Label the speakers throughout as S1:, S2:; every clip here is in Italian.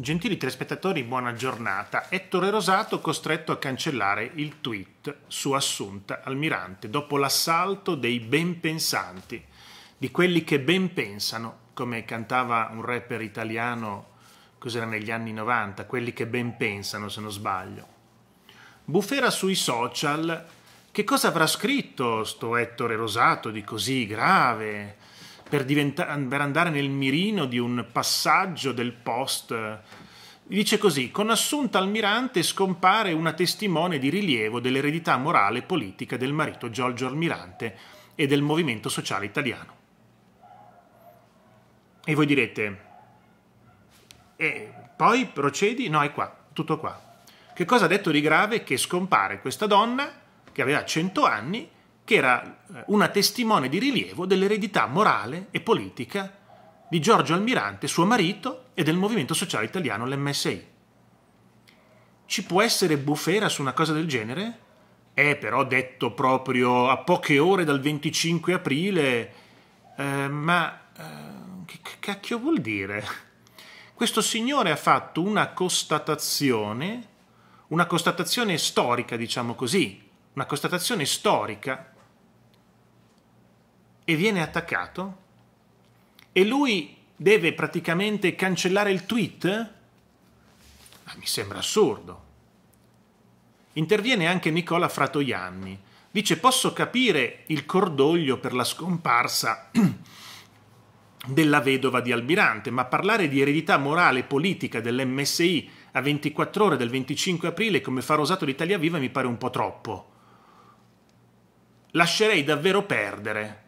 S1: Gentili telespettatori, buona giornata. Ettore Rosato costretto a cancellare il tweet su Assunta Almirante dopo l'assalto dei ben pensanti, di quelli che ben pensano, come cantava un rapper italiano, cos'era negli anni 90, quelli che ben pensano se non sbaglio. Bufera sui social, che cosa avrà scritto sto Ettore Rosato di così grave? per, per andare nel mirino di un passaggio del post. Eh, dice così, con Assunta Almirante scompare una testimone di rilievo dell'eredità morale e politica del marito Giorgio Almirante e del movimento sociale italiano. E voi direte, e poi procedi? No, è qua, tutto qua. Che cosa ha detto di grave? Che scompare questa donna che aveva 100 anni che era eh, una testimone di rilievo dell'eredità morale e politica di Giorgio Almirante, suo marito, e del movimento sociale italiano, l'MSI. Ci può essere bufera su una cosa del genere? È però detto proprio a poche ore dal 25 aprile, eh, ma eh, che cacchio vuol dire? Questo signore ha fatto una constatazione, una constatazione storica, diciamo così, una constatazione storica e viene attaccato e lui deve praticamente cancellare il tweet? Ma mi sembra assurdo. Interviene anche Nicola Fratoianni. Dice posso capire il cordoglio per la scomparsa della vedova di Almirante, ma parlare di eredità morale e politica dell'MSI a 24 ore del 25 aprile come fa Rosato d'Italia Viva mi pare un po' troppo. Lascerei davvero perdere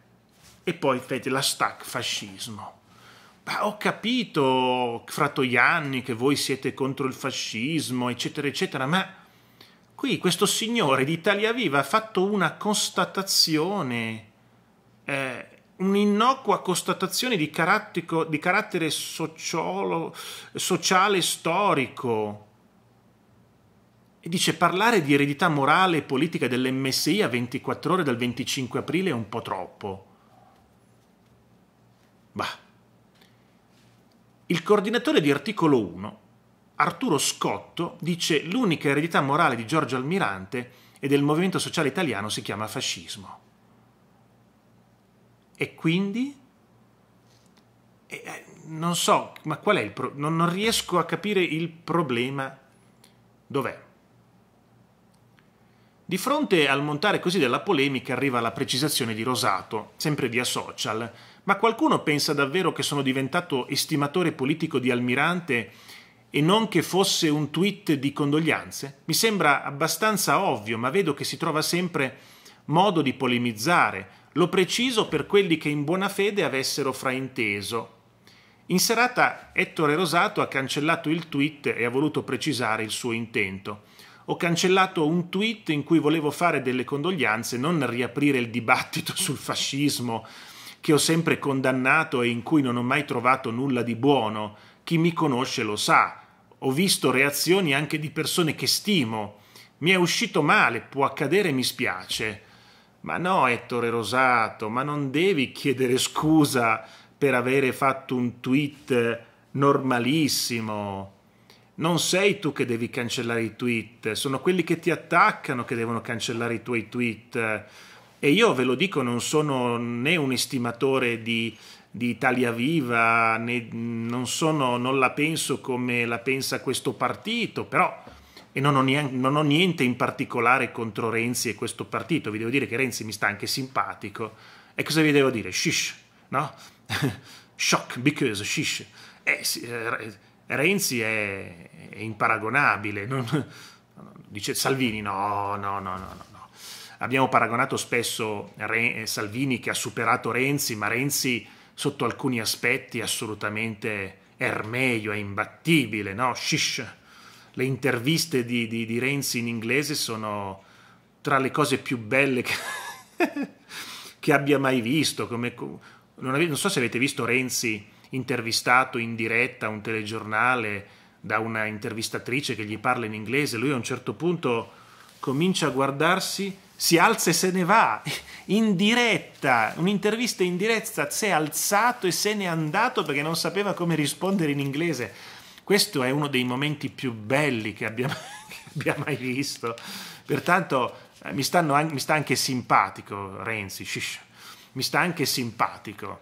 S1: e poi fate la stack fascismo. Ma ho capito, Fratoianni, che voi siete contro il fascismo, eccetera, eccetera, ma qui questo signore di Italia Viva ha fatto una constatazione, eh, un'innocua constatazione di, di carattere sociolo, sociale storico. E dice parlare di eredità morale e politica dell'MSI a 24 ore dal 25 aprile è un po' troppo. Bah. Il coordinatore di articolo 1, Arturo Scotto, dice l'unica eredità morale di Giorgio Almirante e del movimento sociale italiano si chiama fascismo. E quindi? Eh, non so, ma qual è il problema? Non, non riesco a capire il problema. Dov'è? Di fronte al montare così della polemica arriva la precisazione di Rosato, sempre via social, ma qualcuno pensa davvero che sono diventato estimatore politico di Almirante e non che fosse un tweet di condoglianze? Mi sembra abbastanza ovvio, ma vedo che si trova sempre modo di polemizzare. Lo preciso per quelli che in buona fede avessero frainteso. In serata Ettore Rosato ha cancellato il tweet e ha voluto precisare il suo intento. Ho cancellato un tweet in cui volevo fare delle condoglianze, non riaprire il dibattito sul fascismo, che ho sempre condannato e in cui non ho mai trovato nulla di buono. Chi mi conosce lo sa. Ho visto reazioni anche di persone che stimo. Mi è uscito male, può accadere, mi spiace. Ma no, Ettore Rosato, ma non devi chiedere scusa per avere fatto un tweet normalissimo. Non sei tu che devi cancellare i tweet, sono quelli che ti attaccano che devono cancellare i tuoi tweet. E io ve lo dico, non sono né un estimatore di, di Italia Viva, né, non, sono, non la penso come la pensa questo partito, però e non ho, niente, non ho, niente, in particolare contro Renzi e questo partito, vi devo dire che Renzi mi sta anche simpatico. E cosa vi devo dire? Shish, no? Shock, because, shish. Eh, sì, eh, Renzi è, è imparagonabile, non, dice Salvini, no, no, no, no. no. Abbiamo paragonato spesso Re eh, Salvini che ha superato Renzi, ma Renzi sotto alcuni aspetti assolutamente ermeio, è imbattibile, no? Shish. Le interviste di, di, di Renzi in inglese sono tra le cose più belle che, che abbia mai visto. Come, non, ave, non, so se avete visto Renzi intervistato in diretta a un telegiornale da una intervistatrice che gli parla in inglese. Lui a un certo punto comincia a guardarsi si alza e se ne va in diretta, un'intervista in diretta, si è alzato e se n'è andato perché non sapeva come rispondere in inglese. Questo è uno dei momenti più belli che abbia, che abbia mai visto. Pertanto eh, mi, stanno, mi, sta anche simpatico Renzi, shish, mi sta anche simpatico.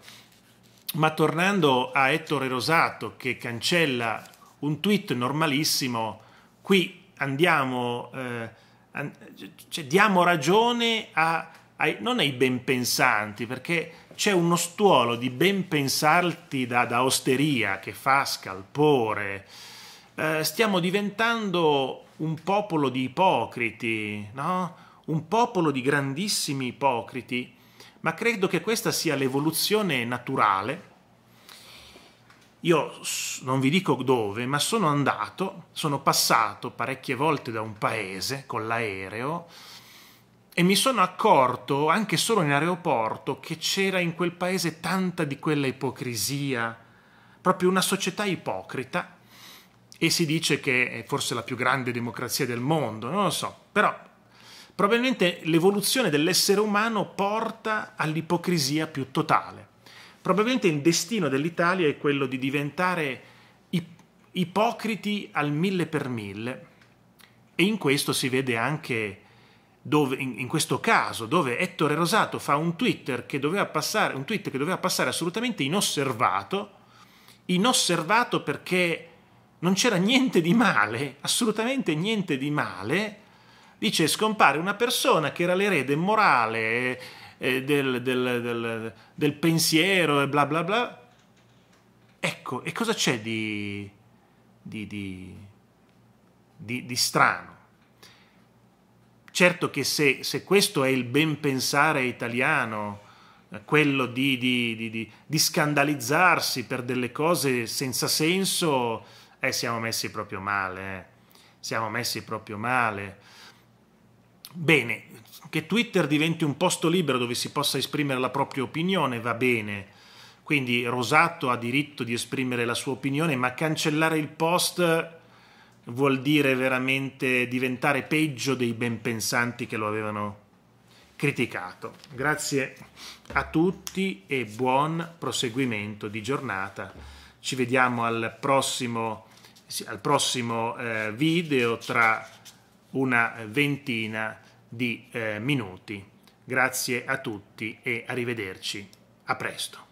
S1: Ma tornando a Ettore Rosato che cancella un tweet normalissimo, qui andiamo... Eh, cioè, diamo ragione a, ai, non ai ben pensanti, perché c'è uno stuolo di ben pensanti da, da osteria che fa scalpore. Eh, stiamo diventando un popolo di ipocriti, no? un popolo di grandissimi ipocriti, ma credo che questa sia l'evoluzione naturale io non vi dico dove, ma sono andato, sono passato parecchie volte da un paese con l'aereo e mi sono accorto, anche solo in aeroporto, che c'era in quel paese tanta di quella ipocrisia, proprio una società ipocrita. E si dice che è forse la più grande democrazia del mondo, non lo so, però probabilmente l'evoluzione dell'essere umano porta all'ipocrisia più totale. Probabilmente il destino dell'Italia è quello di diventare ipocriti al mille per mille e in questo si vede anche dove, in, in, questo caso dove Ettore Rosato fa un, Twitter che doveva passare, un tweet che doveva passare assolutamente inosservato, inosservato perché non c'era niente di male, assolutamente niente di male, dice scompare una persona che era l'erede morale, eh, del, del, del, del, pensiero e bla bla bla. Ecco, e cosa c'è di, di, di, di, di strano? Certo che se, se, questo è il ben pensare italiano, eh, quello di, di, di, di, scandalizzarsi per delle cose senza senso, eh, siamo messi proprio male, eh. siamo messi proprio male. Bene, Certo. che Twitter diventi un posto libero dove si possa esprimere la propria opinione va bene, quindi Rosato ha diritto di esprimere la sua opinione, ma cancellare il post vuol dire veramente diventare peggio dei ben pensanti che lo avevano criticato. Grazie a tutti e buon proseguimento di giornata. Ci vediamo al prossimo, al prossimo eh, video tra una ventina di di eh, minuti. Grazie a tutti e arrivederci. A presto.